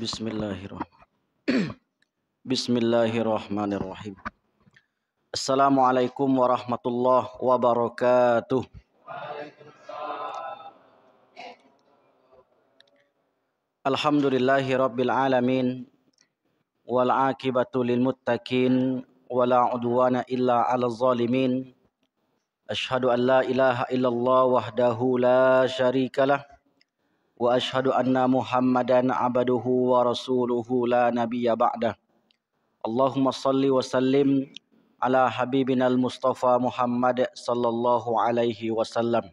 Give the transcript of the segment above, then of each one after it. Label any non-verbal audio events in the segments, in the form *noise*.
بسم الله الرحمن بسم الله الرحمن الرحيم السلام عليكم ورحمة الله وبركاته الحمد لله رب العالمين والعاقبة للمتقين ولا عدوان إلا على الظالمين أشهد أن لا إله إلا الله وحده لا شريك له wa ashhadu anna muhammadan abaduhu wa rasuluhu la nabiyya ba'dah Allahumma salli wa sallim ala habibina al-mustafa muhammad sallallahu alaihi wasallam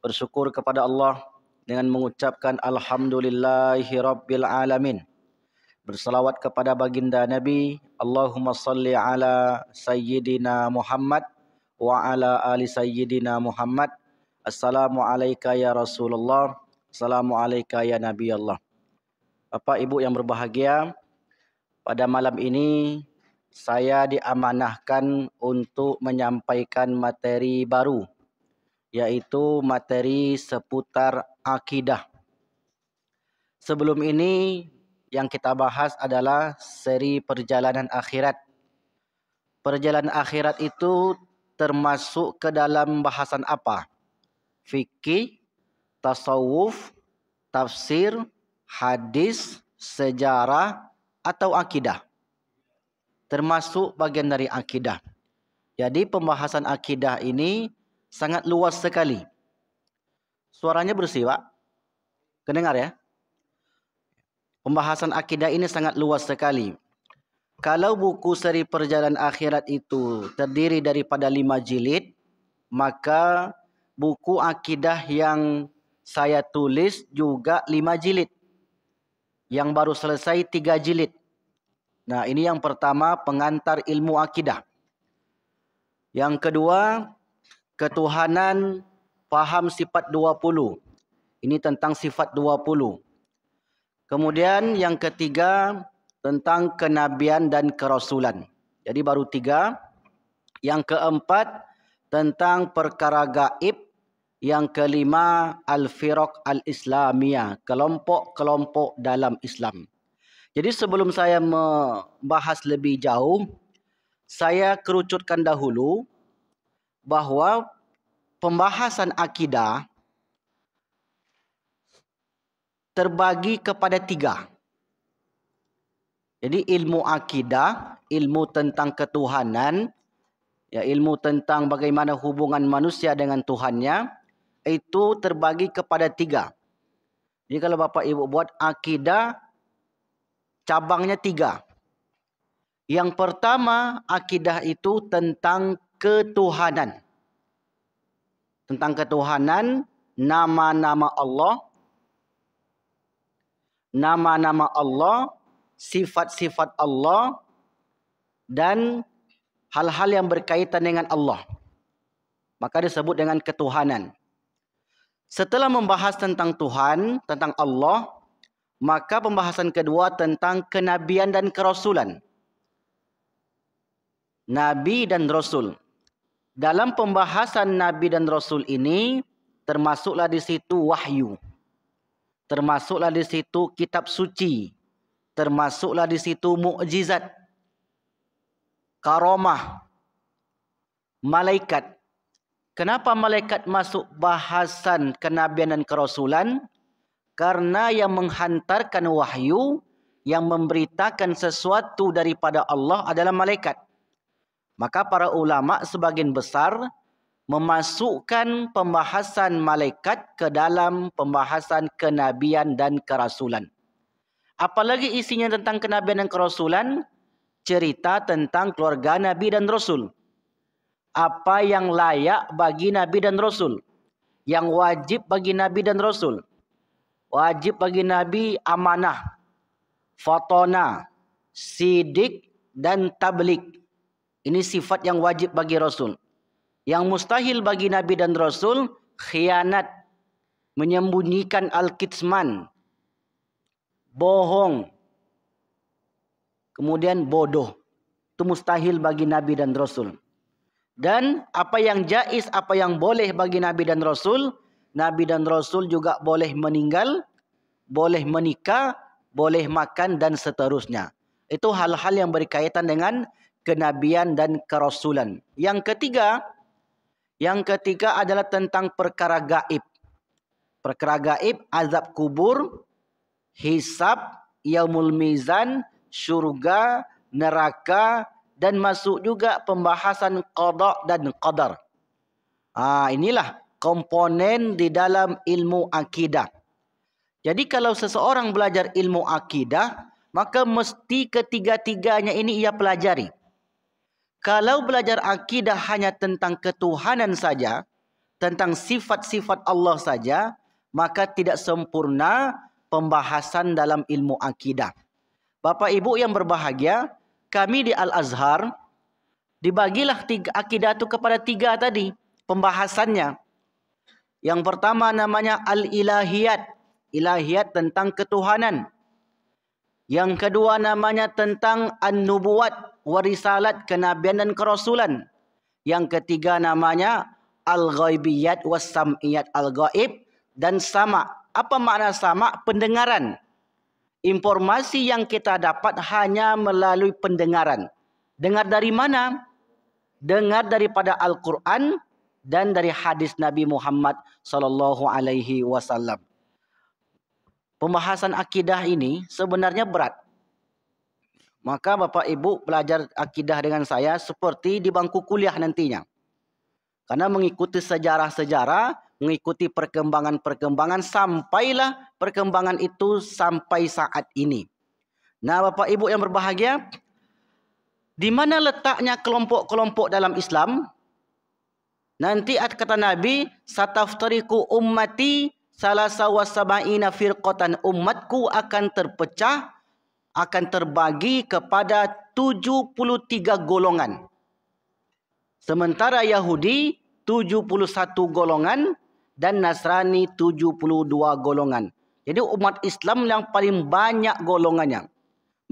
bersyukur kepada Allah dengan mengucapkan alhamdulillahi rabbil alamin bersalawat kepada baginda nabi Allahumma salli ala sayyidina muhammad wa ala ali sayyidina muhammad assalamu alayka ya rasulullah Assalamualaikum ya Nabi Allah. Bapa ibu yang berbahagia, pada malam ini saya diamanahkan untuk menyampaikan materi baru yaitu materi seputar akidah. Sebelum ini yang kita bahas adalah seri perjalanan akhirat. Perjalanan akhirat itu termasuk ke dalam bahasan apa? Fikih, tasawuf, tafsir, hadis, sejarah atau akidah. Termasuk bagian dari akidah. Jadi pembahasan akidah ini sangat luas sekali. Suaranya bersih, Pak. Kedengar ya? Pembahasan akidah ini sangat luas sekali. Kalau buku seri perjalanan akhirat itu terdiri daripada lima jilid, maka buku akidah yang saya tulis juga lima jilid. Yang baru selesai tiga jilid. Nah ini yang pertama pengantar ilmu akidah. Yang kedua ketuhanan faham sifat dua puluh, Ini tentang sifat dua puluh. Kemudian yang ketiga tentang kenabian dan kerasulan. Jadi baru tiga. Yang keempat tentang perkara gaib yang kelima al-firq al-islamiyah, kelompok-kelompok dalam Islam. Jadi sebelum saya membahas lebih jauh, saya kerucutkan dahulu bahawa pembahasan akidah terbagi kepada tiga. Jadi ilmu akidah, ilmu tentang ketuhanan, ya ilmu tentang bagaimana hubungan manusia dengan Tuhannya, itu terbagi kepada tiga. Jadi kalau bapa ibu buat akidah cabangnya tiga. Yang pertama akidah itu tentang ketuhanan. Tentang ketuhanan nama-nama Allah. Nama-nama Allah, sifat-sifat Allah dan hal-hal yang berkaitan dengan Allah. Maka disebut dengan ketuhanan. Setelah membahas tentang Tuhan, tentang Allah, maka pembahasan kedua tentang kenabian dan kerasulan. Nabi dan Rasul. Dalam pembahasan Nabi dan Rasul ini, termasuklah di situ wahyu. Termasuklah di situ kitab suci. Termasuklah di situ mukjizat, karamah, malaikat, Kenapa malaikat masuk bahasan kenabian dan kerasulan? Karena yang menghantarkan wahyu, yang memberitakan sesuatu daripada Allah adalah malaikat. Maka para ulama sebagian besar memasukkan pembahasan malaikat ke dalam pembahasan kenabian dan kerasulan. Apalagi isinya tentang kenabian dan kerasulan, cerita tentang keluarga Nabi dan Rasul apa yang layak bagi Nabi dan Rasul. Yang wajib bagi Nabi dan Rasul. Wajib bagi Nabi amanah, fatona, sidik dan tablik. Ini sifat yang wajib bagi Rasul. Yang mustahil bagi Nabi dan Rasul, khianat. Menyembunyikan Al-Qitsman. Bohong. Kemudian bodoh. Itu mustahil bagi Nabi dan Rasul. Rasul. Dan apa yang jais, apa yang boleh bagi Nabi dan Rasul. Nabi dan Rasul juga boleh meninggal, boleh menikah, boleh makan dan seterusnya. Itu hal-hal yang berkaitan dengan kenabian dan kerasulan. Yang ketiga, yang ketiga adalah tentang perkara gaib. Perkara gaib, azab kubur, hisab, yaumul mizan, syurga, neraka, neraka dan masuk juga pembahasan qada dan qadar. Ha, inilah komponen di dalam ilmu akidah. Jadi kalau seseorang belajar ilmu akidah, maka mesti ketiga-tiganya ini ia pelajari. Kalau belajar akidah hanya tentang ketuhanan saja, tentang sifat-sifat Allah saja, maka tidak sempurna pembahasan dalam ilmu akidah. Bapak Ibu yang berbahagia, kami di Al-Azhar dibagilah tiga akidah itu kepada tiga tadi pembahasannya. Yang pertama namanya Al-Ilahiyat. Ilahiyat tentang ketuhanan. Yang kedua namanya tentang An-Nubuat. Warisalat kenabian dan kerasulan. Yang ketiga namanya Al-Ghaibiyat wasamiyat Al-Ghaib. Dan sama. Apa makna sama? Pendengaran. Informasi yang kita dapat hanya melalui pendengaran. Dengar dari mana? Dengar daripada Al-Quran dan dari hadis Nabi Muhammad sallallahu alaihi wasallam. Pembahasan akidah ini sebenarnya berat. Maka Bapak Ibu belajar akidah dengan saya seperti di bangku kuliah nantinya. Karena mengikuti sejarah-sejarah, mengikuti perkembangan-perkembangan sampailah perkembangan itu sampai saat ini. Nah, Bapak Ibu yang berbahagia, di mana letaknya kelompok-kelompok dalam Islam? Nanti kata Nabi, Sataftariku ummati salah salasawasaba'ina firqatan umatku akan terpecah, akan terbagi kepada 73 golongan. Sementara Yahudi 71 golongan dan Nasrani 72 golongan. Jadi umat Islam yang paling banyak golongannya.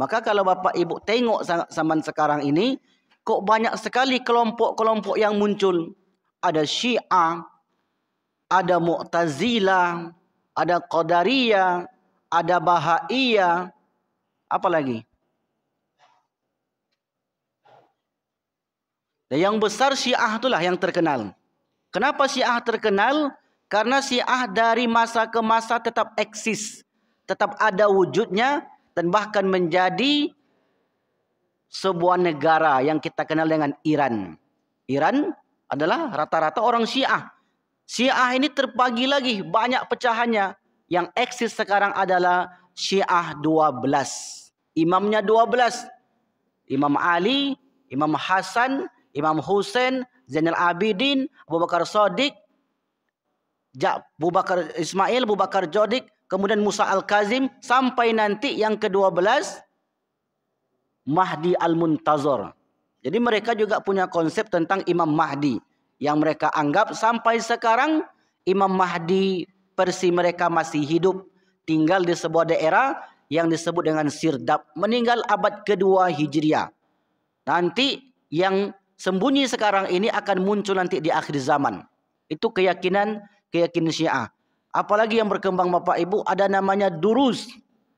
Maka kalau bapak ibu tengok zaman sekarang ini, kok banyak sekali kelompok-kelompok yang muncul. Ada Syiah, ada Mu'tazila, ada Qadariyah, ada Baha'iyah, apa lagi? yang besar Syiah itulah yang terkenal. Kenapa Syiah terkenal? Kenapa? Karena syiah dari masa ke masa tetap eksis. Tetap ada wujudnya. Dan bahkan menjadi sebuah negara yang kita kenal dengan Iran. Iran adalah rata-rata orang syiah. Syiah ini terbagi lagi banyak pecahannya. Yang eksis sekarang adalah syiah 12. Imamnya 12. Imam Ali, Imam Hasan, Imam Hussein, Zainal Abidin, Abu Bakar Sadiq, Abu Bakar Ismail, Abu Bakar Jodik, kemudian Musa Al-Kazim sampai nanti yang ke-12 Mahdi Al-Muntazir. Jadi mereka juga punya konsep tentang Imam Mahdi yang mereka anggap sampai sekarang Imam Mahdi versi mereka masih hidup tinggal di sebuah daerah yang disebut dengan Sirdap, meninggal abad kedua Hijriah. Nanti yang sembunyi sekarang ini akan muncul nanti di akhir zaman. Itu keyakinan keyakinan syiah. Apalagi yang berkembang bapak ibu ada namanya Durus.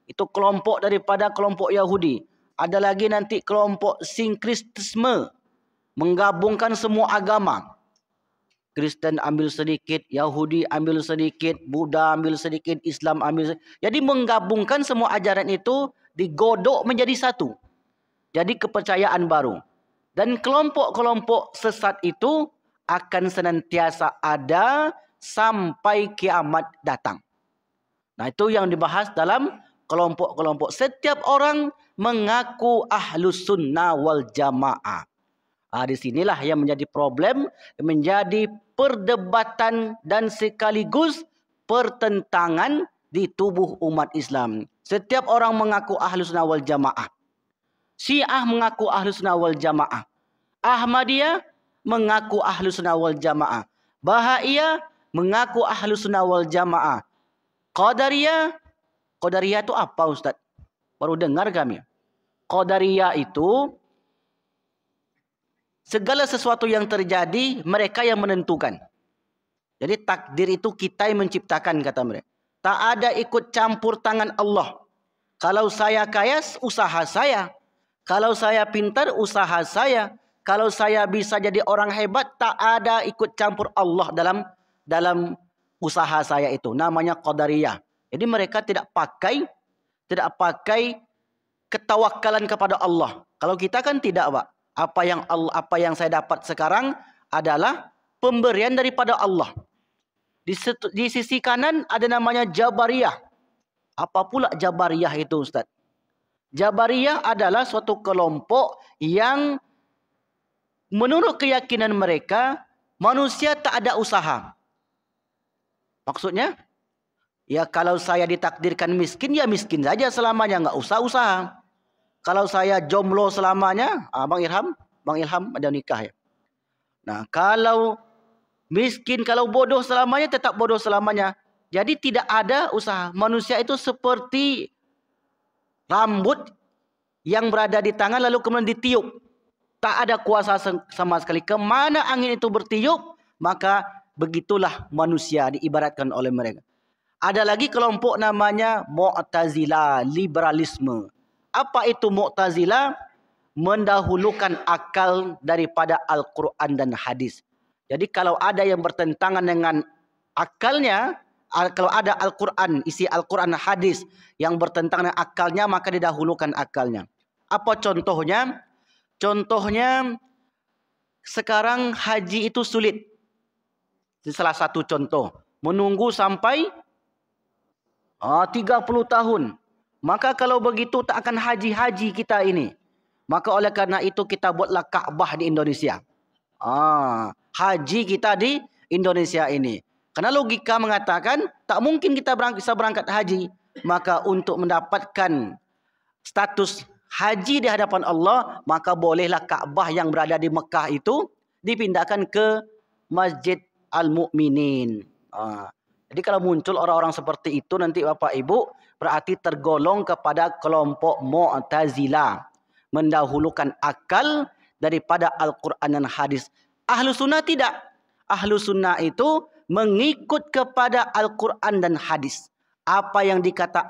Itu kelompok daripada kelompok Yahudi. Ada lagi nanti kelompok sinkristisme. Menggabungkan semua agama. Kristen ambil sedikit, Yahudi ambil sedikit, Buddha ambil sedikit, Islam ambil sedikit. Jadi menggabungkan semua ajaran itu digodok menjadi satu. Jadi kepercayaan baru. Dan kelompok-kelompok sesat itu akan senantiasa ada sampai kiamat datang. Nah itu yang dibahas dalam kelompok-kelompok. Setiap orang mengaku ahlu sunnah wal jamaah. Ah, di sinilah yang menjadi problem, menjadi perdebatan dan sekaligus pertentangan di tubuh umat Islam. Setiap orang mengaku ahlu sunnah wal jamaah. Syiah mengaku ahlu sunnah wal jamaah. Ahmadiyah mengaku ahlu sunnah wal jamaah. Bahaya mengaku ahlu sunnah wal jamaah. Qadariyah. Qadariyah itu apa Ustaz? Baru dengar kami. Qadariyah itu segala sesuatu yang terjadi mereka yang menentukan. Jadi takdir itu kita yang menciptakan kata mereka. Tak ada ikut campur tangan Allah. Kalau saya kaya usaha saya. Kalau saya pintar usaha saya. Kalau saya bisa jadi orang hebat tak ada ikut campur Allah dalam dalam usaha saya itu namanya qadariyah. Jadi mereka tidak pakai tidak pakai ketawakalan kepada Allah. Kalau kita kan tidak, Pak. Apa yang Allah, apa yang saya dapat sekarang adalah pemberian daripada Allah. Di, di sisi kanan ada namanya jabariyah. Apa pula jabariyah itu, Ustaz? Jabariyah adalah suatu kelompok yang menurut keyakinan mereka manusia tak ada usaha. Maksudnya, ya kalau saya ditakdirkan miskin, ya miskin saja selamanya. Nggak usah usaha. Kalau saya jomblo selamanya, Abang ah, Irham, Bang Ilham ada nikah ya. Nah, kalau miskin, kalau bodoh selamanya, tetap bodoh selamanya. Jadi tidak ada usaha. Manusia itu seperti rambut yang berada di tangan lalu kemudian ditiup. Tak ada kuasa sama sekali. Kemana angin itu bertiup, maka Begitulah manusia diibaratkan oleh mereka. Ada lagi kelompok namanya Mu'tazila, liberalisme. Apa itu Mu'tazila? Mendahulukan akal daripada Al-Quran dan Hadis. Jadi kalau ada yang bertentangan dengan akalnya, kalau ada Al-Quran, isi Al-Quran dan Hadis yang bertentangan dengan akalnya, maka didahulukan akalnya. Apa contohnya? Contohnya, sekarang haji itu sulit. Ini salah satu contoh. Menunggu sampai ah, uh, 30 tahun. Maka kalau begitu tak akan haji-haji kita ini. Maka oleh karena itu kita buatlah Kaabah di Indonesia. Uh, haji kita di Indonesia ini. Karena logika mengatakan tak mungkin kita berangkat, bisa berangkat haji. Maka untuk mendapatkan status haji di hadapan Allah. Maka bolehlah Kaabah yang berada di Mekah itu dipindahkan ke Masjid al-mu'minin. Ha. Jadi kalau muncul orang-orang seperti itu nanti Bapak Ibu berarti tergolong kepada kelompok Mu'tazila. Mendahulukan akal daripada Al-Quran dan Hadis. Ahlu sunnah tidak. Ahlu sunnah itu mengikut kepada Al-Quran dan Hadis. Apa yang, dikata,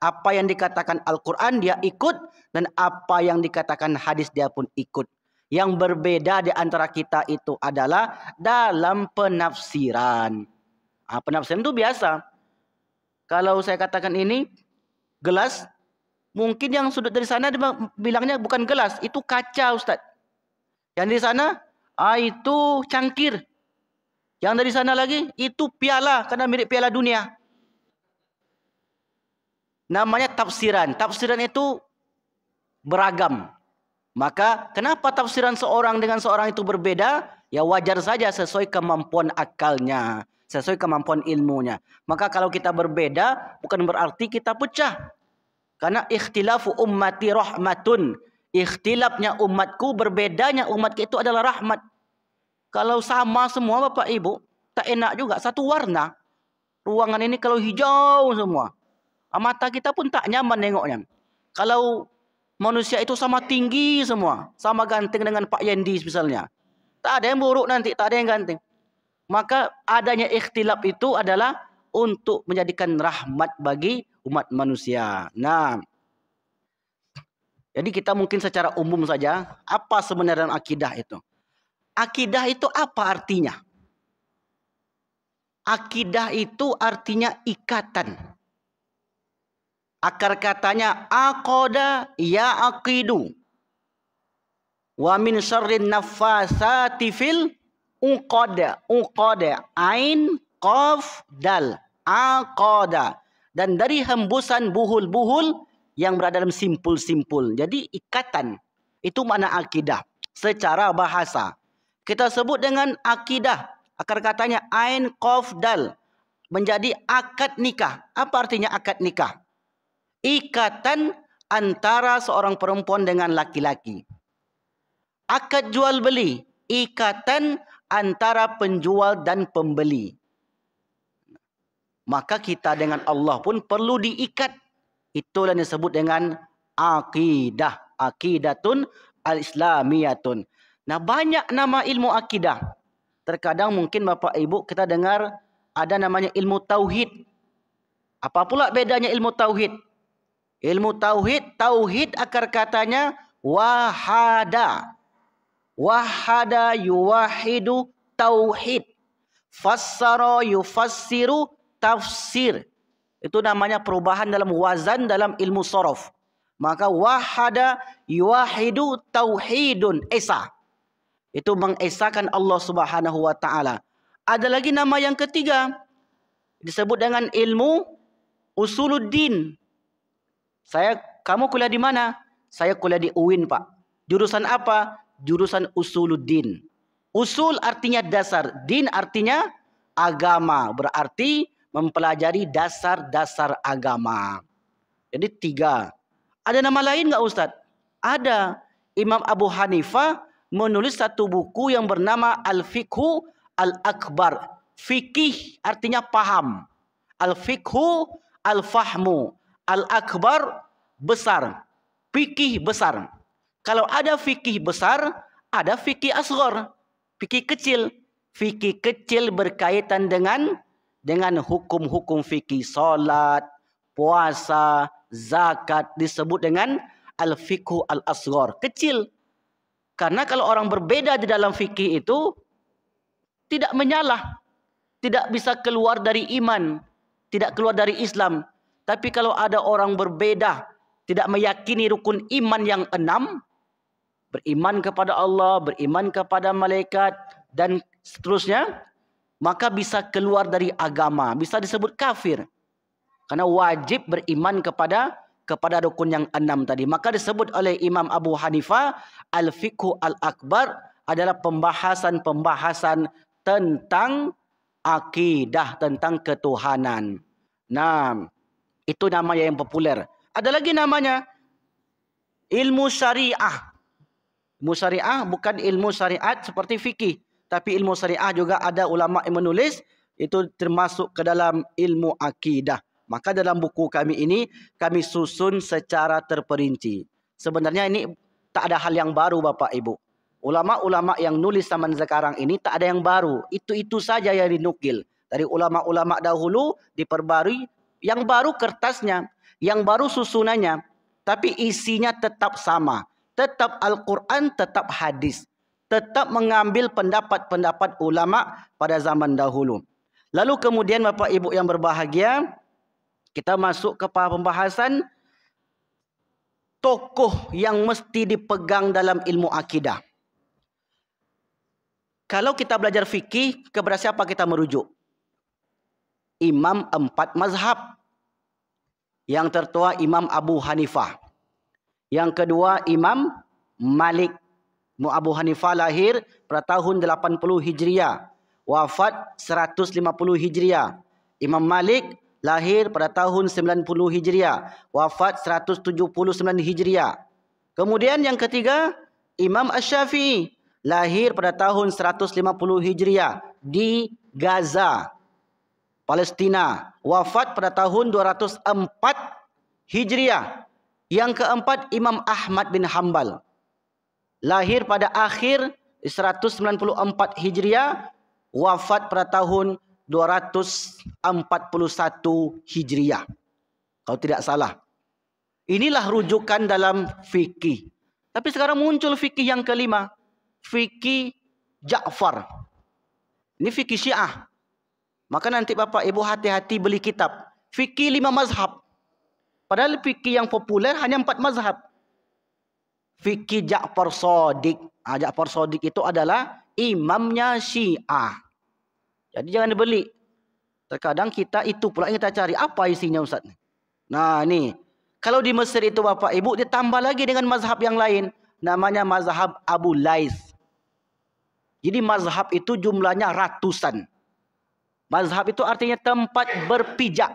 apa yang dikatakan Al-Quran dia ikut. Dan apa yang dikatakan Hadis dia pun ikut. Yang berbeda di antara kita itu adalah dalam penafsiran. Ah, penafsiran itu biasa. Kalau saya katakan ini gelas, mungkin yang sudut dari sana dia bilangnya bukan gelas, itu kaca Ustaz. Yang di sana, ah, itu cangkir. Yang dari sana lagi, itu piala karena mirip piala dunia. Namanya tafsiran. Tafsiran itu beragam. Maka kenapa tafsiran seorang dengan seorang itu berbeda? Ya wajar saja sesuai kemampuan akalnya. Sesuai kemampuan ilmunya. Maka kalau kita berbeda, bukan berarti kita pecah. Karena ikhtilafu ummati rahmatun. Ikhtilafnya umatku, berbedanya umatku itu adalah rahmat. Kalau sama semua Bapak Ibu, tak enak juga. Satu warna, ruangan ini kalau hijau semua. Mata kita pun tak nyaman nengoknya. Kalau Manusia itu sama tinggi semua. Sama ganteng dengan Pak Yendi misalnya. Tak ada yang buruk nanti. Tak ada yang ganteng. Maka adanya ikhtilaf itu adalah untuk menjadikan rahmat bagi umat manusia. Nah. Jadi kita mungkin secara umum saja. Apa sebenarnya akidah itu? Akidah itu apa artinya? Akidah itu artinya ikatan. Ikatan akar katanya aqada ya'qidu ya wa min syarri nafasati fil uqada uqada ain qaf dal aqada dan dari hembusan buhul-buhul yang berada dalam simpul-simpul. Jadi ikatan itu makna akidah secara bahasa. Kita sebut dengan akidah akar katanya ain qaf dal menjadi akad nikah. Apa artinya akad nikah? ikatan antara seorang perempuan dengan laki-laki. Akad jual beli, ikatan antara penjual dan pembeli. Maka kita dengan Allah pun perlu diikat. Itulah yang disebut dengan akidah. Akidatun al-islamiyatun. Nah banyak nama ilmu akidah. Terkadang mungkin bapak ibu kita dengar ada namanya ilmu tauhid. Apa pula bedanya ilmu tauhid? Ilmu tauhid, tauhid akar katanya wahada. Wahada yuwahidu tauhid. Fassara yufassiru tafsir. Itu namanya perubahan dalam wazan dalam ilmu sorof. Maka wahada yuwahidu tauhidun esa. Itu mengesahkan Allah subhanahu wa ta'ala. Ada lagi nama yang ketiga. Disebut dengan ilmu usuluddin. Saya kamu kuliah di mana? Saya kuliah di UIN, Pak. Jurusan apa? Jurusan Usuluddin. Usul artinya dasar, din artinya agama, berarti mempelajari dasar-dasar agama. Jadi tiga. Ada nama lain enggak, Ustaz? Ada. Imam Abu Hanifa menulis satu buku yang bernama Al-Fiqhu Al-Akbar. Fikih artinya paham. Al-Fiqhu Al-Fahmu. Al-akbar besar. Fikih besar. Kalau ada fikih besar, ada fikih asgar. Fikih kecil. Fikih kecil berkaitan dengan dengan hukum-hukum fikih solat, puasa, zakat disebut dengan al-fikhu al-asghar, kecil. Karena kalau orang berbeda di dalam fikih itu tidak menyalah, tidak bisa keluar dari iman, tidak keluar dari Islam, tapi kalau ada orang berbeda, tidak meyakini rukun iman yang enam, beriman kepada Allah, beriman kepada malaikat, dan seterusnya, maka bisa keluar dari agama, bisa disebut kafir. Karena wajib beriman kepada kepada rukun yang enam tadi. Maka disebut oleh Imam Abu Hanifa Al-Fiqhu Al-Akbar adalah pembahasan-pembahasan tentang akidah, tentang ketuhanan. Nah, itu nama yang popular. Ada lagi namanya ilmu syariah. Ilmu syariah bukan ilmu syariat seperti fikih, tapi ilmu syariah juga ada ulama yang menulis itu termasuk ke dalam ilmu akidah. Maka dalam buku kami ini kami susun secara terperinci. Sebenarnya ini tak ada hal yang baru Bapak Ibu. Ulama-ulama yang nulis zaman sekarang ini tak ada yang baru. Itu-itu saja yang dinukil. Dari ulama-ulama dahulu diperbarui yang baru kertasnya, yang baru susunannya, tapi isinya tetap sama. Tetap Al-Quran, tetap hadis. Tetap mengambil pendapat-pendapat ulama pada zaman dahulu. Lalu kemudian Bapak Ibu yang berbahagia, kita masuk ke pembahasan tokoh yang mesti dipegang dalam ilmu akidah. Kalau kita belajar fikih, kepada siapa kita merujuk? imam empat mazhab. Yang tertua Imam Abu Hanifah. Yang kedua Imam Malik. Abu Hanifah lahir pada tahun 80 Hijriah. Wafat 150 Hijriah. Imam Malik lahir pada tahun 90 Hijriah. Wafat 179 Hijriah. Kemudian yang ketiga, Imam Ash-Shafi'i lahir pada tahun 150 Hijriah di Gaza. Palestina wafat pada tahun 204 Hijriah. Yang keempat Imam Ahmad bin Hanbal. Lahir pada akhir 194 Hijriah wafat pada tahun 241 Hijriah. Kalau tidak salah. Inilah rujukan dalam fikih. Tapi sekarang muncul fikih yang kelima, fikih Ja'far. Ini fikih Syiah. Maka nanti bapa ibu hati-hati beli kitab. fikih lima mazhab. Padahal fikih yang popular hanya empat mazhab. Fikih Ja'far Sadiq. Ha, Ja'far Sadiq itu adalah imamnya syiah. Jadi jangan dibeli. Terkadang kita itu pula yang kita cari. Apa isinya Ustaz? Nah ni. Kalau di Mesir itu Bapak Ibu ditambah lagi dengan mazhab yang lain. Namanya mazhab Abu Lais. Jadi mazhab itu jumlahnya ratusan. Ratusan. Mazhab itu artinya tempat berpijak.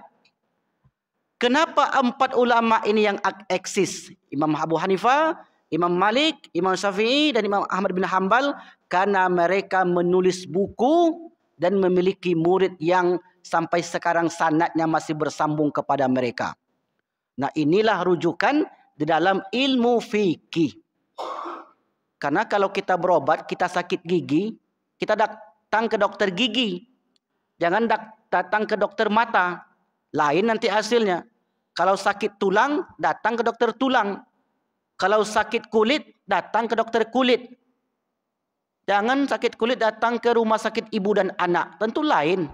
Kenapa empat ulama ini yang eksis? Imam Abu Hanifah, Imam Malik, Imam Syafi'i dan Imam Ahmad bin Hanbal. Karena mereka menulis buku dan memiliki murid yang sampai sekarang sanatnya masih bersambung kepada mereka. Nah inilah rujukan di dalam ilmu fikih. Karena kalau kita berobat, kita sakit gigi, kita datang ke dokter gigi. Jangan datang ke dokter mata. Lain nanti hasilnya. Kalau sakit tulang, datang ke dokter tulang. Kalau sakit kulit, datang ke dokter kulit. Jangan sakit kulit datang ke rumah sakit ibu dan anak. Tentu lain.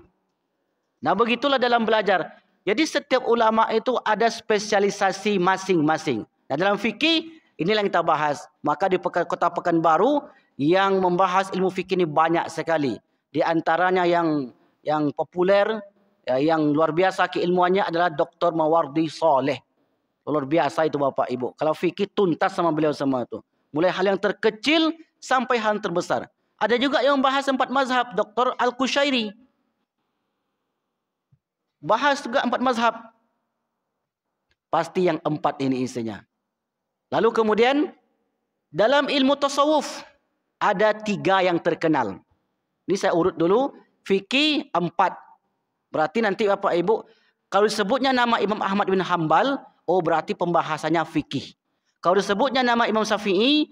Nah begitulah dalam belajar. Jadi setiap ulama itu ada spesialisasi masing-masing. Nah dalam fikih inilah yang kita bahas. Maka di kota Pekanbaru yang membahas ilmu fikih ini banyak sekali. Di antaranya yang yang populer ya, yang luar biasa keilmuannya adalah Dr. Mawardi Saleh. Luar biasa itu Bapak Ibu. Kalau fikir tuntas sama beliau sama itu. Mulai hal yang terkecil sampai hal yang terbesar. Ada juga yang bahas empat mazhab Dr. Al-Kushairi. Bahas juga empat mazhab. Pasti yang empat ini isinya. Lalu kemudian dalam ilmu tasawuf ada tiga yang terkenal. Ini saya urut dulu fikih empat. Berarti nanti Bapak Ibu, kalau disebutnya nama Imam Ahmad bin Hanbal, oh berarti pembahasannya fikih. Kalau disebutnya nama Imam Syafi'i,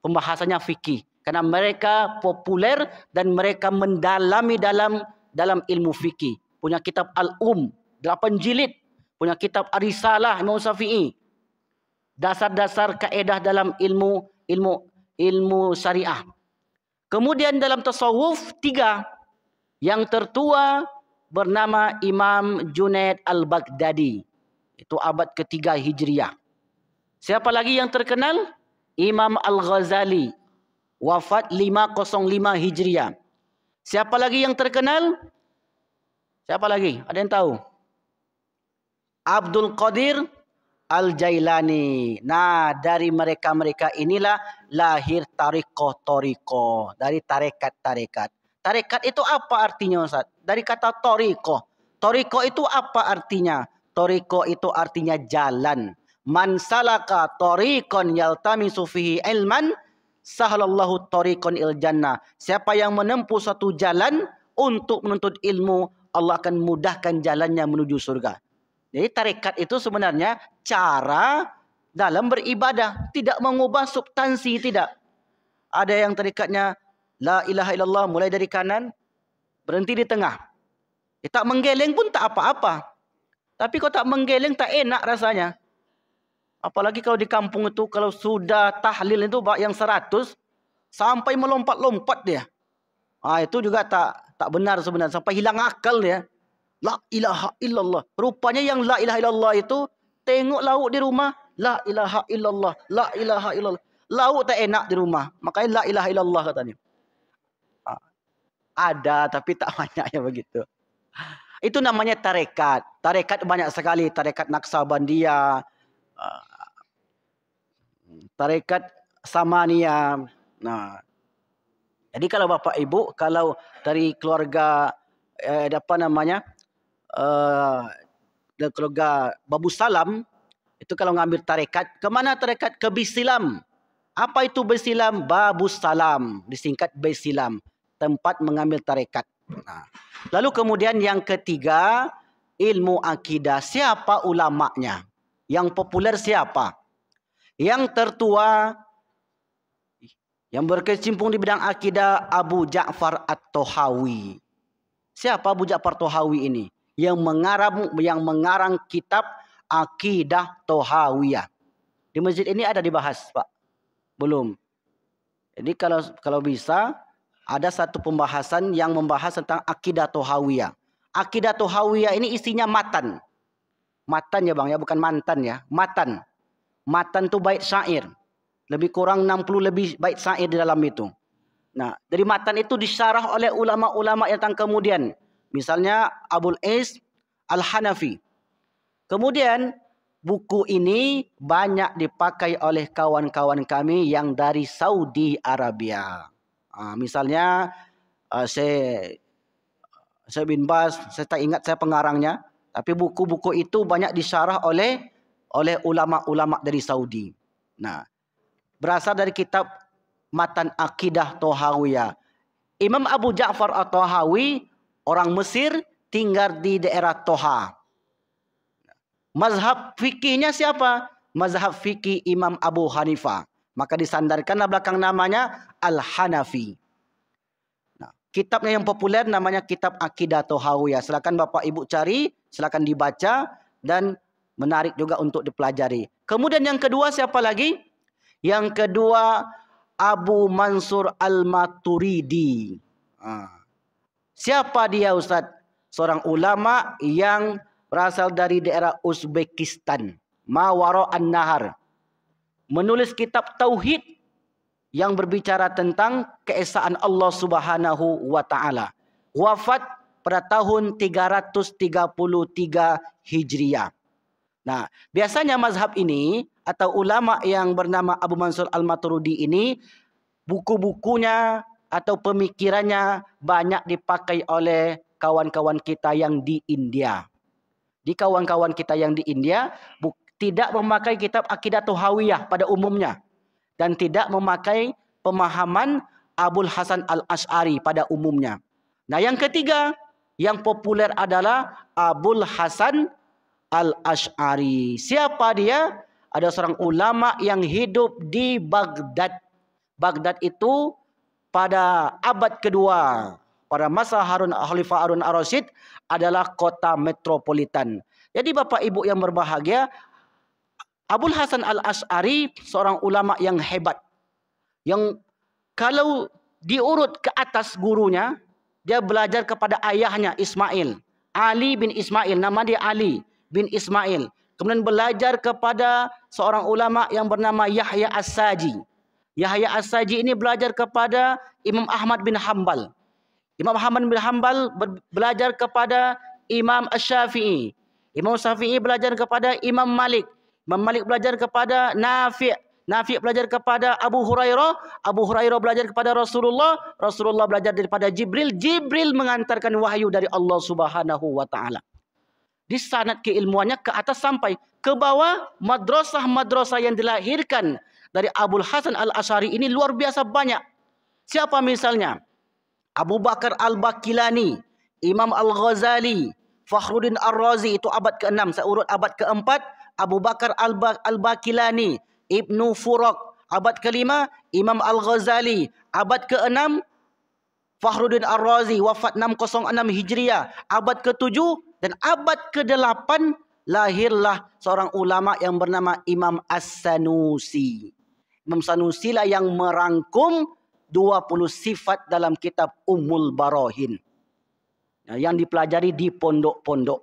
pembahasannya fikih. Karena mereka populer dan mereka mendalami dalam dalam ilmu fikih. Punya kitab Al-Um, delapan jilid. Punya kitab Arisalah Imam Syafi'i. Dasar-dasar kaedah dalam ilmu ilmu ilmu syariah. Kemudian dalam tasawuf, Tiga yang tertua bernama Imam Junaid Al-Baghdadi. Itu abad ketiga Hijriah. Siapa lagi yang terkenal? Imam Al-Ghazali. Wafat 505 Hijriah. Siapa lagi yang terkenal? Siapa lagi? Ada yang tahu? Abdul Qadir Al-Jailani. Nah, dari mereka-mereka inilah lahir tarikoh-tarikoh. Dari tarekat-tarekat. Tarekat itu apa artinya Ustaz? Dari kata toriko. Toriko itu apa artinya? Toriko itu artinya jalan. Man salaka torikon yaltamisu fihi ilman sahalallahu torikon iljanna. Siapa yang menempuh satu jalan untuk menuntut ilmu, Allah akan mudahkan jalannya menuju surga. Jadi tarekat itu sebenarnya cara dalam beribadah. Tidak mengubah subtansi. tidak. Ada yang tarekatnya La ilaha illallah mulai dari kanan. Berhenti di tengah. Eh, tak menggeleng pun tak apa-apa. Tapi kau tak menggeleng tak enak rasanya. Apalagi kalau di kampung itu. Kalau sudah tahlil itu yang seratus. Sampai melompat-lompat dia. Ah Itu juga tak tak benar sebenarnya. Sampai hilang akal dia. La ilaha illallah. Rupanya yang la ilaha illallah itu. Tengok lauk di rumah. La ilaha illallah. La ilaha illallah. Lauk tak enak di rumah. Makanya la ilaha illallah katanya ada tapi tak *laughs* banyak yang begitu. Itu namanya tarekat. Tarekat banyak sekali. Tarekat Naksabandia. Eh, tarekat Samania. Nah. Jadi kalau bapak ibu, kalau dari keluarga eh, apa namanya, eh, keluarga Babu Salam, itu kalau ngambil tarekat, kemana tarekat? Ke Bisilam. Apa itu Bisilam? Babu Salam. Disingkat Bisilam. tempat mengambil tarekat. Nah. Lalu kemudian yang ketiga, ilmu akidah. Siapa ulama'nya? Yang populer siapa? Yang tertua yang berkecimpung di bidang akidah Abu Ja'far At-Tohawi. Siapa Abu Ja'far At-Tohawi ini? Yang mengarang yang mengarang kitab Akidah Tohawiyah. Di masjid ini ada dibahas, Pak. Belum. Jadi kalau kalau bisa ada satu pembahasan yang membahas tentang akidah tauhawiyah. Akidah tauhawiyah ini isinya matan. Matan ya Bang ya, bukan mantan ya, matan. Matan tuh baik syair. Lebih kurang 60 lebih baik syair di dalam itu. Nah, dari matan itu disyarah oleh ulama-ulama yang datang kemudian. Misalnya Abul Is Al-Hanafi. Kemudian buku ini banyak dipakai oleh kawan-kawan kami yang dari Saudi Arabia. Ah, misalnya uh, saya saya bin Bas, saya tak ingat saya pengarangnya, tapi buku-buku itu banyak disyarah oleh oleh ulama-ulama dari Saudi. Nah, berasal dari kitab Matan Akidah Tohawiyah. Imam Abu Ja'far At-Tahawi orang Mesir tinggal di daerah Toha. Mazhab fikihnya siapa? Mazhab fikih Imam Abu Hanifah. Maka disandarkanlah belakang namanya Al-Hanafi. Nah, kitabnya yang populer namanya Kitab Akidah Ya, Silakan Bapak Ibu cari, silakan dibaca dan menarik juga untuk dipelajari. Kemudian yang kedua siapa lagi? Yang kedua Abu Mansur Al-Maturidi. Ha. Siapa dia Ustaz? Seorang ulama yang berasal dari daerah Uzbekistan. Mawaro An-Nahar menulis kitab tauhid yang berbicara tentang keesaan Allah Subhanahu wa taala. Wafat pada tahun 333 Hijriah. Nah, biasanya mazhab ini atau ulama yang bernama Abu Mansur Al-Maturidi ini buku-bukunya atau pemikirannya banyak dipakai oleh kawan-kawan kita yang di India. Di kawan-kawan kita yang di India, tidak memakai kitab akidah tauhawiyah pada umumnya dan tidak memakai pemahaman Abdul Hasan Al-Asy'ari pada umumnya. Nah, yang ketiga yang populer adalah Abdul Hasan Al-Asy'ari. Siapa dia? Ada seorang ulama yang hidup di Baghdad. Baghdad itu pada abad kedua. Pada masa Harun Khalifah Harun Ar-Rasyid adalah kota metropolitan. Jadi Bapak Ibu yang berbahagia, Abul Hasan Al-Ash'ari seorang ulama yang hebat. Yang kalau diurut ke atas gurunya, dia belajar kepada ayahnya Ismail. Ali bin Ismail, nama dia Ali bin Ismail. Kemudian belajar kepada seorang ulama yang bernama Yahya As-Saji. Yahya As-Saji ini belajar kepada Imam Ahmad bin Hanbal. Imam Ahmad bin Hanbal belajar kepada Imam Ash-Shafi'i. Imam Syafi'i belajar kepada Imam Malik. Imam Malik belajar kepada Nafi' Nafi' belajar kepada Abu Hurairah Abu Hurairah belajar kepada Rasulullah Rasulullah belajar daripada Jibril Jibril mengantarkan wahyu dari Allah Subhanahu wa taala di sanad keilmuannya ke atas sampai ke bawah madrasah-madrasah yang dilahirkan dari Abu Hasan al ashari ini luar biasa banyak. Siapa misalnya? Abu Bakar Al-Bakilani, Imam Al-Ghazali, Fakhruddin Ar-Razi itu abad ke-6, saya urut abad ke-4, Abu Bakar Al-Bakilani, Ibnu Furok, abad kelima, Imam Al-Ghazali, abad keenam, Fahruddin Ar-Razi, wafat 606 Hijriah, abad ketujuh, dan abad kedelapan, lahirlah seorang ulama yang bernama Imam As-Sanusi. Imam Sanusi lah yang merangkum 20 sifat dalam kitab Ummul Barohin. Yang dipelajari di pondok-pondok.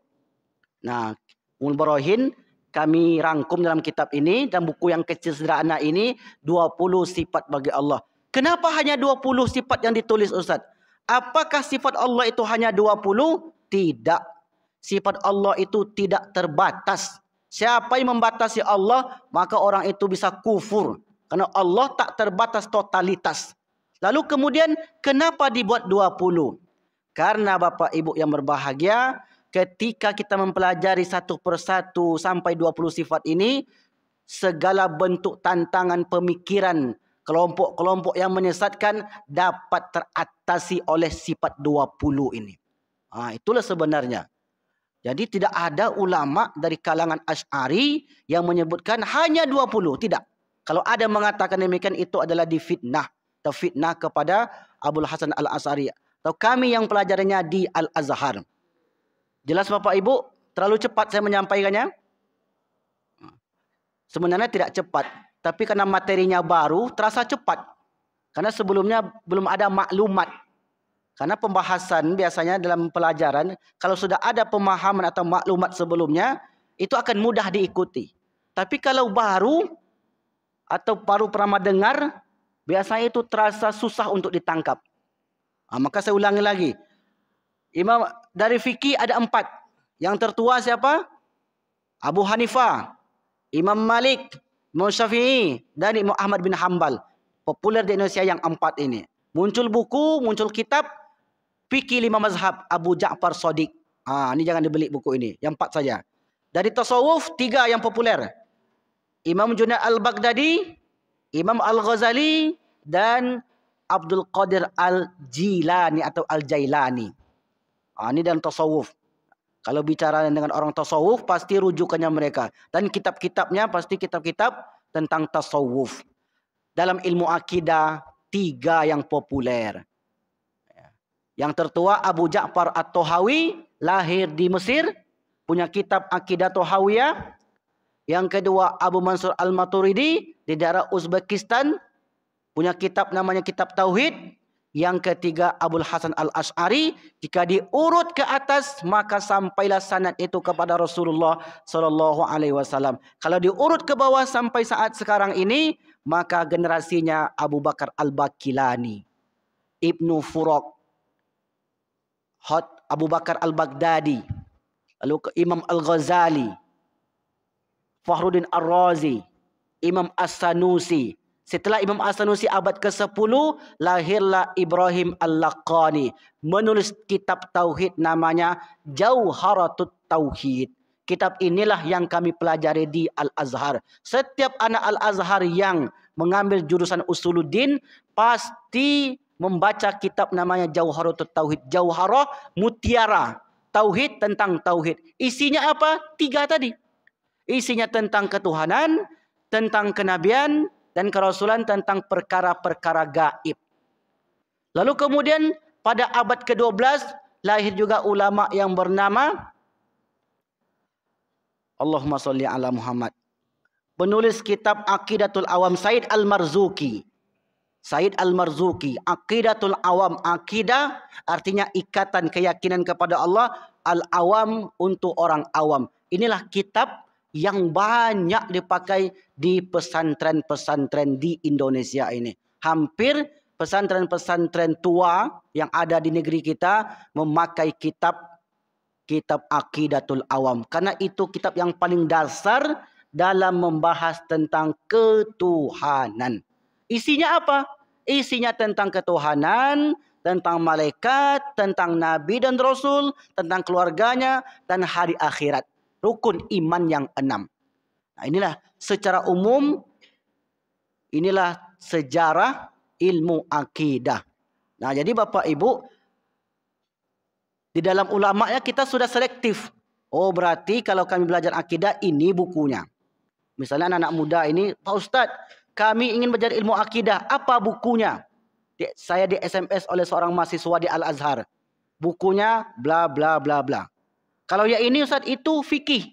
Nah, Ummul Barohin, kami rangkum dalam kitab ini dan buku yang kecil sederhana ini 20 sifat bagi Allah. Kenapa hanya 20 sifat yang ditulis Ustaz? Apakah sifat Allah itu hanya 20? Tidak. Sifat Allah itu tidak terbatas. Siapa yang membatasi Allah, maka orang itu bisa kufur. Karena Allah tak terbatas totalitas. Lalu kemudian, kenapa dibuat 20? Karena Bapak Ibu yang berbahagia, ketika kita mempelajari satu persatu sampai 20 sifat ini, segala bentuk tantangan pemikiran kelompok-kelompok yang menyesatkan dapat teratasi oleh sifat 20 ini. Ha, itulah sebenarnya. Jadi tidak ada ulama dari kalangan Ash'ari yang menyebutkan hanya 20. Tidak. Kalau ada mengatakan demikian itu adalah difitnah. Terfitnah kepada Abdul Hasan al Ashari Atau kami yang pelajarannya di Al-Azhar. Jelas Bapak Ibu, terlalu cepat saya menyampaikannya? Sebenarnya tidak cepat, tapi karena materinya baru terasa cepat. Karena sebelumnya belum ada maklumat. Karena pembahasan biasanya dalam pelajaran kalau sudah ada pemahaman atau maklumat sebelumnya, itu akan mudah diikuti. Tapi kalau baru atau baru pernah dengar, biasanya itu terasa susah untuk ditangkap. Nah, maka saya ulangi lagi, Imam dari fikih ada empat. Yang tertua siapa? Abu Hanifah, Imam Malik, Imam Syafi'i dan Imam Ahmad bin Hanbal. Popular di Indonesia yang empat ini. Muncul buku, muncul kitab fikih lima mazhab Abu Ja'far Sadiq. Ha, ini jangan dibeli buku ini. Yang empat saja. Dari tasawuf, tiga yang popular. Imam Junaid Al-Baghdadi, Imam Al-Ghazali dan Abdul Qadir Al-Jilani atau Al-Jailani. Ha, ah, ini dalam tasawuf. Kalau bicara dengan orang tasawuf, pasti rujukannya mereka. Dan kitab-kitabnya pasti kitab-kitab tentang tasawuf. Dalam ilmu akidah, tiga yang populer. Ya. Yang tertua Abu Ja'far at tahawi lahir di Mesir. Punya kitab akidah Tahawiyah. Yang kedua Abu Mansur Al-Maturidi, di daerah Uzbekistan. Punya kitab namanya Kitab Tauhid, yang ketiga Abdul Hasan Al-Ash'ari. Jika diurut ke atas maka sampailah sanad itu kepada Rasulullah Sallallahu Alaihi Wasallam. Kalau diurut ke bawah sampai saat sekarang ini maka generasinya Abu Bakar Al-Bakilani. Ibnu Furok. Hot Abu Bakar Al-Baghdadi. Lalu Imam Al-Ghazali. Fahruddin Ar-Razi. Imam As-Sanusi. al ghazali fahruddin ar razi imam as sanusi Setelah Imam As-Sanusi abad ke-10, lahirlah Ibrahim Al-Laqani. Menulis kitab Tauhid namanya Jauharatut Tauhid. Kitab inilah yang kami pelajari di Al-Azhar. Setiap anak Al-Azhar yang mengambil jurusan Usuluddin, pasti membaca kitab namanya Jauharatut Tauhid. Jauharah Mutiara. Tauhid tentang Tauhid. Isinya apa? Tiga tadi. Isinya tentang ketuhanan, tentang kenabian, dan kerasulan tentang perkara-perkara gaib. Lalu kemudian pada abad ke-12 lahir juga ulama yang bernama Allahumma salli ala Muhammad. Penulis kitab Aqidatul Awam Said Al-Marzuki. Said Al-Marzuki, Aqidatul Awam, akidah artinya ikatan keyakinan kepada Allah, Al-Awam untuk orang awam. Inilah kitab yang banyak dipakai di pesantren-pesantren di Indonesia ini. Hampir pesantren-pesantren tua yang ada di negeri kita memakai kitab kitab Aqidatul Awam. Karena itu kitab yang paling dasar dalam membahas tentang ketuhanan. Isinya apa? Isinya tentang ketuhanan, tentang malaikat, tentang nabi dan rasul, tentang keluarganya dan hari akhirat rukun iman yang enam. Nah, inilah secara umum, inilah sejarah ilmu akidah. Nah, jadi Bapak Ibu, di dalam ulama'nya kita sudah selektif. Oh, berarti kalau kami belajar akidah, ini bukunya. Misalnya anak-anak muda ini, Pak Ustaz, kami ingin belajar ilmu akidah. Apa bukunya? Saya di SMS oleh seorang mahasiswa di Al-Azhar. Bukunya bla bla bla bla. Kalau yang ini Ustaz itu fikih.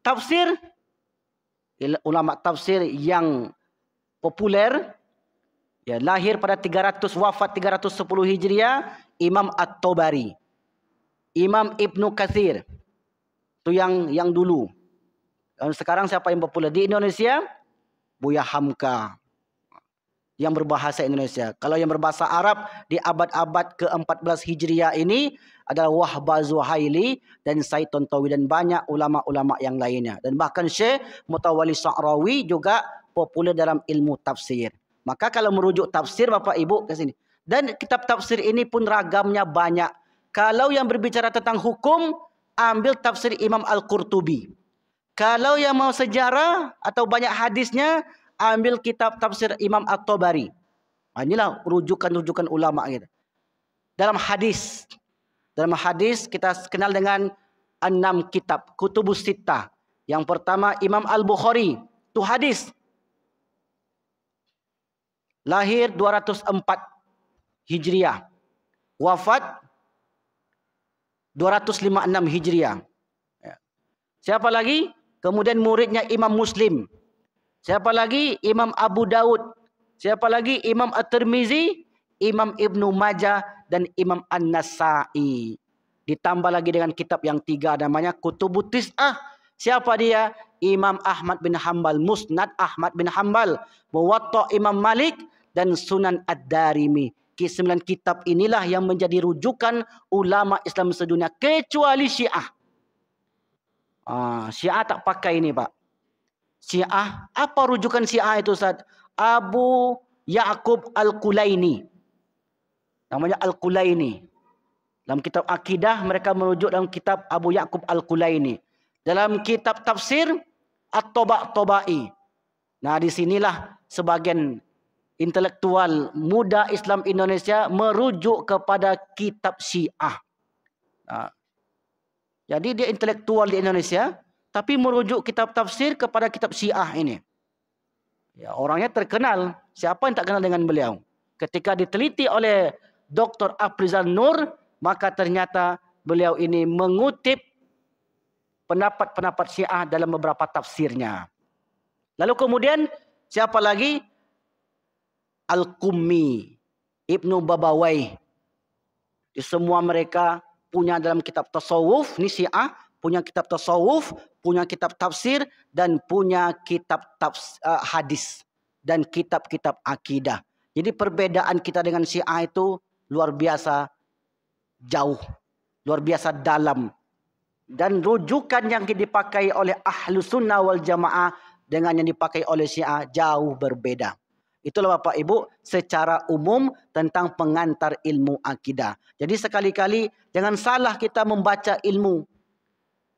Tafsir. Ulama tafsir yang populer. Ya, lahir pada 300 wafat 310 Hijriah. Imam At-Tobari. Imam Ibn Kathir. Itu yang yang dulu. Dan sekarang siapa yang populer di Indonesia? Buya Hamka yang berbahasa Indonesia. Kalau yang berbahasa Arab di abad-abad ke-14 Hijriah ini adalah Wahba Zuhaili dan Said Tontowi dan banyak ulama-ulama yang lainnya. Dan bahkan Syekh Mutawali Sa'rawi juga popular dalam ilmu tafsir. Maka kalau merujuk tafsir Bapak Ibu ke sini. Dan kitab tafsir ini pun ragamnya banyak. Kalau yang berbicara tentang hukum, ambil tafsir Imam Al-Qurtubi. Kalau yang mau sejarah atau banyak hadisnya, ambil kitab tafsir Imam At-Tabari. Ah, inilah rujukan-rujukan ulama kita. Dalam hadis. Dalam hadis kita kenal dengan enam kitab. Kutubus Sitta. Yang pertama Imam Al-Bukhari. Itu hadis. Lahir 204 Hijriah. Wafat 256 Hijriah. Ya. Siapa lagi? Kemudian muridnya Imam Muslim. Siapa lagi? Imam Abu Daud. Siapa lagi? Imam At-Tirmizi, Imam Ibnu Majah dan Imam An-Nasa'i. Ditambah lagi dengan kitab yang tiga namanya Kutubu Tis'ah. Siapa dia? Imam Ahmad bin Hanbal, Musnad Ahmad bin Hanbal, Muwatta Imam Malik dan Sunan Ad-Darimi. Kesembilan kitab inilah yang menjadi rujukan ulama Islam sedunia kecuali Syiah. Ah, Syiah tak pakai ini, Pak. Syiah. Apa rujukan Syiah itu Ustaz? Abu Ya'qub Al-Qulaini. Namanya Al-Qulaini. Dalam kitab akidah mereka merujuk dalam kitab Abu Ya'qub Al-Qulaini. Dalam kitab tafsir At-Toba'i. Nah di sinilah sebagian intelektual muda Islam Indonesia merujuk kepada kitab Syiah. Nah. Jadi dia intelektual di Indonesia tapi merujuk kitab tafsir kepada kitab Syiah ini. Ya, orangnya terkenal, siapa yang tak kenal dengan beliau? Ketika diteliti oleh Dr. Afrizal Nur, maka ternyata beliau ini mengutip pendapat-pendapat Syiah dalam beberapa tafsirnya. Lalu kemudian siapa lagi? Al-Qummi Ibnu Babawai. semua mereka punya dalam kitab tasawuf ni Syiah punya kitab tasawuf, punya kitab tafsir dan punya kitab tafs, uh, hadis dan kitab-kitab akidah. Jadi perbedaan kita dengan Syiah itu luar biasa jauh, luar biasa dalam. Dan rujukan yang dipakai oleh ahlu Sunnah wal Jamaah dengan yang dipakai oleh Syiah jauh berbeda. Itulah Bapak Ibu secara umum tentang pengantar ilmu akidah. Jadi sekali-kali jangan salah kita membaca ilmu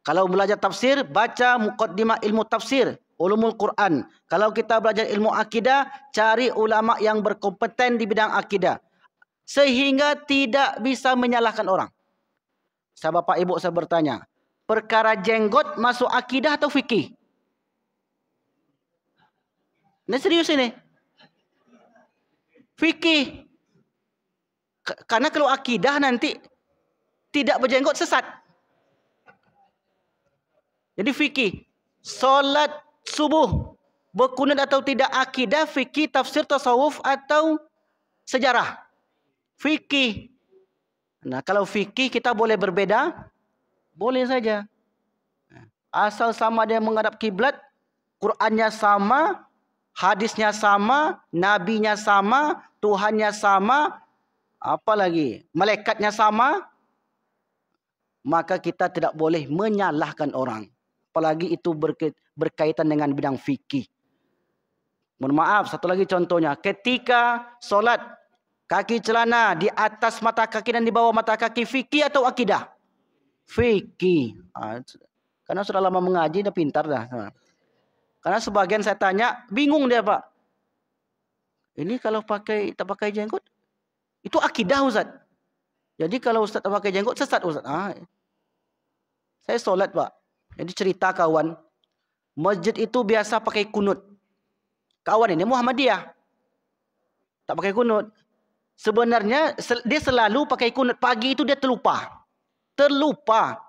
kalau belajar tafsir, baca muqaddimah ilmu tafsir, ulumul Quran. Kalau kita belajar ilmu akidah, cari ulama yang berkompeten di bidang akidah. Sehingga tidak bisa menyalahkan orang. Saya bapak ibu saya bertanya, perkara jenggot masuk akidah atau fikih? Ini serius ini. Fikih. Karena kalau akidah nanti tidak berjenggot sesat. Jadi fikih. Solat subuh. Berkunat atau tidak akidah. Fikih tafsir tasawuf atau sejarah. Fikih. Nah kalau fikih kita boleh berbeda. Boleh saja. Asal sama dia menghadap kiblat, Qurannya sama. Hadisnya sama. Nabinya sama. Tuhannya sama. Apa lagi? Malaikatnya sama. Maka kita tidak boleh menyalahkan orang apalagi itu berkaitan dengan bidang fikih. Mohon maaf, satu lagi contohnya. Ketika solat kaki celana di atas mata kaki dan di bawah mata kaki fikih atau akidah? Fikih. Ah, Karena sudah lama mengaji, dah pintar dah. Ah. Karena sebagian saya tanya, bingung dia Pak. Ini kalau pakai tak pakai jenggot, itu akidah Ustaz. Jadi kalau Ustaz tak pakai jenggot, sesat Ustaz. Ha? Saya solat Pak. Jadi cerita kawan. Masjid itu biasa pakai kunut. Kawan ini Muhammadiyah. Tak pakai kunut. Sebenarnya dia selalu pakai kunut. Pagi itu dia terlupa. Terlupa.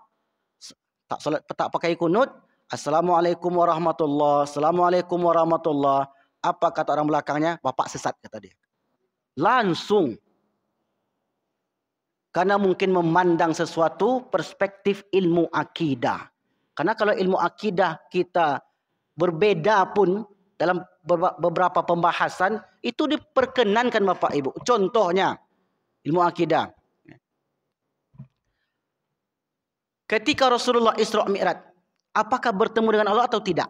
Tak solat tak pakai kunut. Assalamualaikum warahmatullahi Assalamualaikum warahmatullahi Apa kata orang belakangnya? Bapak sesat kata dia. Langsung. Karena mungkin memandang sesuatu perspektif ilmu akidah. Karena kalau ilmu akidah kita berbeda pun dalam beberapa pembahasan itu diperkenankan Bapak Ibu. Contohnya ilmu akidah. Ketika Rasulullah Isra' Mi'raj, apakah bertemu dengan Allah atau tidak?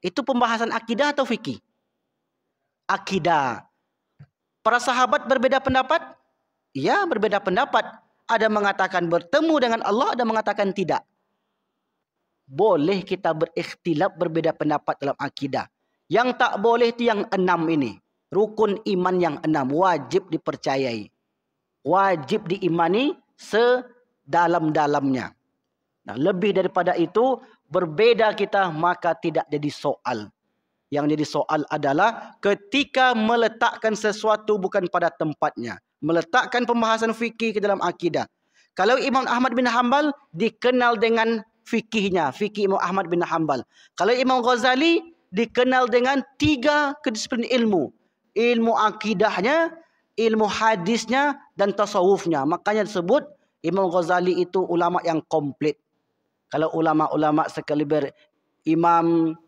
Itu pembahasan akidah atau fikih? Akidah. Para sahabat berbeda pendapat? Ya, berbeda pendapat. Ada mengatakan bertemu dengan Allah, ada mengatakan tidak boleh kita beriktilaf berbeda pendapat dalam akidah. Yang tak boleh itu yang enam ini. Rukun iman yang enam. Wajib dipercayai. Wajib diimani sedalam-dalamnya. Nah, lebih daripada itu, berbeda kita maka tidak jadi soal. Yang jadi soal adalah ketika meletakkan sesuatu bukan pada tempatnya. Meletakkan pembahasan fikih ke dalam akidah. Kalau Imam Ahmad bin Hanbal dikenal dengan fikihnya, fikih Imam Ahmad bin Hanbal. Kalau Imam Ghazali dikenal dengan tiga kedisiplin ilmu. Ilmu akidahnya, ilmu hadisnya dan tasawufnya. Makanya disebut Imam Ghazali itu ulama yang komplit. Kalau ulama-ulama sekaliber Imam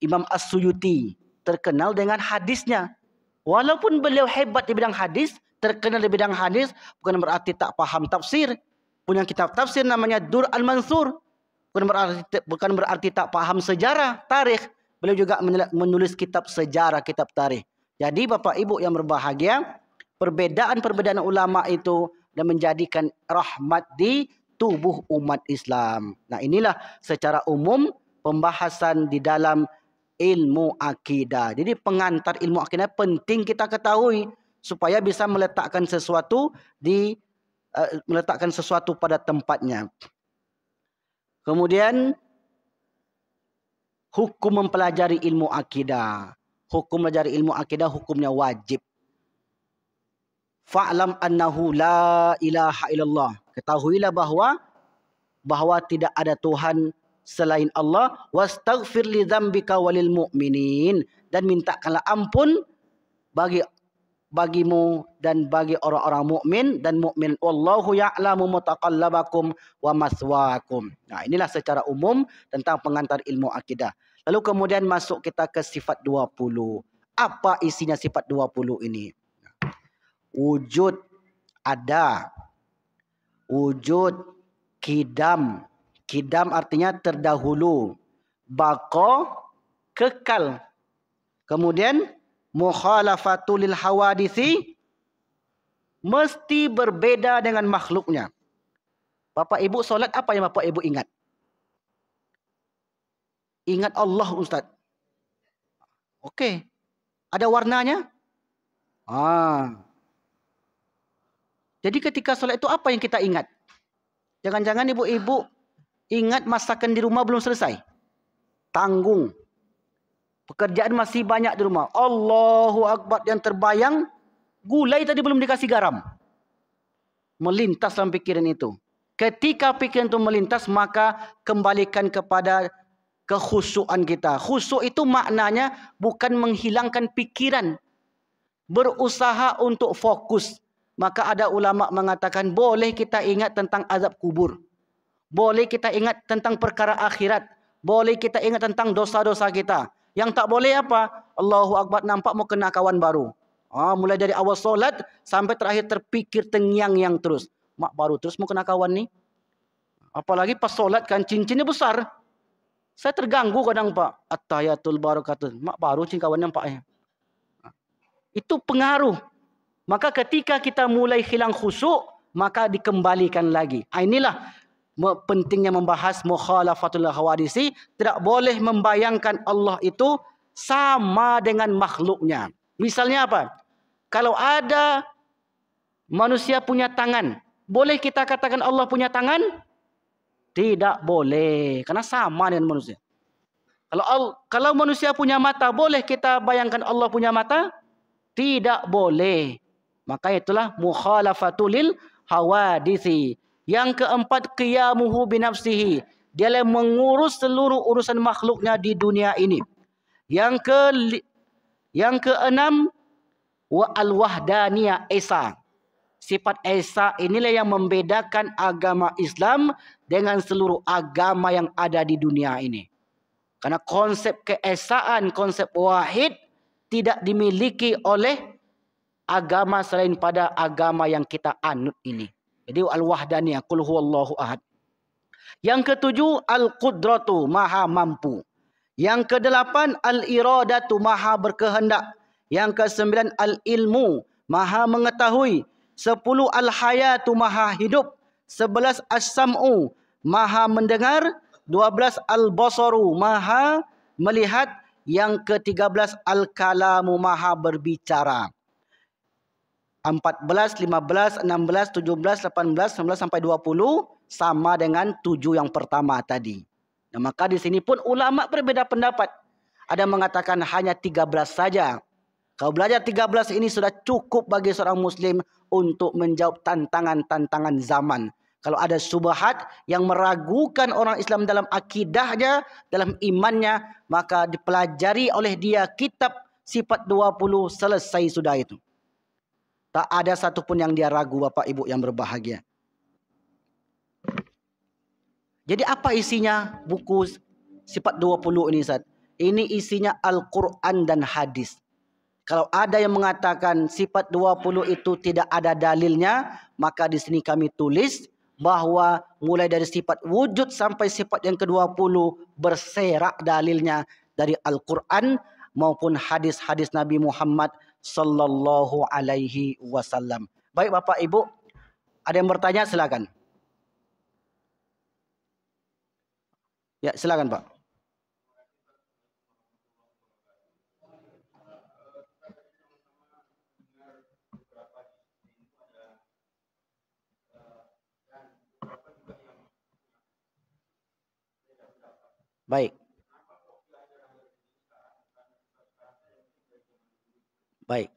Imam As-Suyuti terkenal dengan hadisnya. Walaupun beliau hebat di bidang hadis, terkenal di bidang hadis bukan berarti tak faham tafsir. Punya kitab tafsir namanya Dur Al-Mansur bukan berarti, bukan berarti tak faham sejarah, tarikh. Beliau juga menulis kitab sejarah, kitab tarikh. Jadi bapa Ibu yang berbahagia, perbedaan-perbedaan ulama itu dan menjadikan rahmat di tubuh umat Islam. Nah inilah secara umum pembahasan di dalam ilmu akidah. Jadi pengantar ilmu akidah penting kita ketahui supaya bisa meletakkan sesuatu di uh, meletakkan sesuatu pada tempatnya. Kemudian hukum mempelajari ilmu akidah. Hukum mempelajari ilmu akidah hukumnya wajib. Fa'lam annahu la ilaha illallah. Ketahuilah bahwa bahwa tidak ada Tuhan selain Allah. Wastaghfir li dzambika walil mu'minin dan mintakanlah ampun bagi bagimu dan bagi orang-orang mukmin dan mukmin wallahu ya'lamu mutaqallabakum wa maswaakum. Nah inilah secara umum tentang pengantar ilmu akidah. Lalu kemudian masuk kita ke sifat 20. Apa isinya sifat 20 ini? Wujud ada wujud kidam. Kidam artinya terdahulu. Baqa kekal. Kemudian mukhalafatul lil hawadisi mesti berbeda dengan makhluknya. Bapak ibu solat apa yang bapak ibu ingat? Ingat Allah Ustaz. Okey. Ada warnanya? Ah. Jadi ketika solat itu apa yang kita ingat? Jangan-jangan ibu-ibu ingat masakan di rumah belum selesai. Tanggung. Pekerjaan masih banyak di rumah. Allahu Akbar yang terbayang. Gulai tadi belum dikasih garam. Melintas dalam pikiran itu. Ketika pikiran itu melintas. Maka kembalikan kepada kehusuan kita. Khusuk itu maknanya bukan menghilangkan pikiran. Berusaha untuk fokus. Maka ada ulama mengatakan boleh kita ingat tentang azab kubur. Boleh kita ingat tentang perkara akhirat. Boleh kita ingat tentang dosa-dosa kita. Yang tak boleh apa? Allahu Akbar nampak mau kena kawan baru. Ah, mulai dari awal solat sampai terakhir terpikir tengyang yang terus. Mak baru terus mau kena kawan ni. Apalagi pas solat kan cincinnya besar. Saya terganggu kadang pak. at Attayatul barakatul. Mak baru cincin pak ya. Eh. Itu pengaruh. Maka ketika kita mulai hilang khusuk. Maka dikembalikan lagi. Ha, inilah pentingnya membahas mukhalafatul hawadisi tidak boleh membayangkan Allah itu sama dengan makhluknya. Misalnya apa? Kalau ada manusia punya tangan, boleh kita katakan Allah punya tangan? Tidak boleh, karena sama dengan manusia. Kalau kalau manusia punya mata, boleh kita bayangkan Allah punya mata? Tidak boleh. Maka itulah mukhalafatul hawadisi. Yang keempat, qiyamuhu binafsihi. Dia lah mengurus seluruh urusan makhluknya di dunia ini. Yang ke yang keenam, wa al-wahdaniya Esa. Sifat Esa inilah yang membedakan agama Islam dengan seluruh agama yang ada di dunia ini. Karena konsep keesaan, konsep wahid tidak dimiliki oleh agama selain pada agama yang kita anut ini. Jadi al-wahdaniyah qul huwallahu ahad. Yang ketujuh al-qudratu maha mampu. Yang kedelapan al-iradatu maha berkehendak. Yang kesembilan al-ilmu maha mengetahui. Sepuluh al-hayatu maha hidup. Sebelas as-sam'u maha mendengar. Dua belas al-basaru maha melihat. Yang ketiga belas al-kalamu maha berbicara. 14, 15, 16, 17, 18, 19 sampai 20 sama dengan 7 yang pertama tadi. Nah, maka di sini pun ulama berbeda pendapat. Ada mengatakan hanya 13 saja. Kau belajar 13 ini sudah cukup bagi seorang muslim untuk menjawab tantangan-tantangan zaman. Kalau ada subahat yang meragukan orang Islam dalam akidahnya, dalam imannya, maka dipelajari oleh dia kitab sifat 20 selesai sudah itu. Tak ada satupun yang dia ragu Bapak Ibu yang berbahagia. Jadi apa isinya buku sifat 20 ini Ustaz? Ini isinya Al-Quran dan Hadis. Kalau ada yang mengatakan sifat 20 itu tidak ada dalilnya, maka di sini kami tulis bahawa mulai dari sifat wujud sampai sifat yang ke-20 berserak dalilnya dari Al-Quran maupun hadis-hadis Nabi Muhammad sallallahu alaihi wasallam. Baik Bapak Ibu, ada yang bertanya silakan. Ya, silakan Pak. Baik. Baik,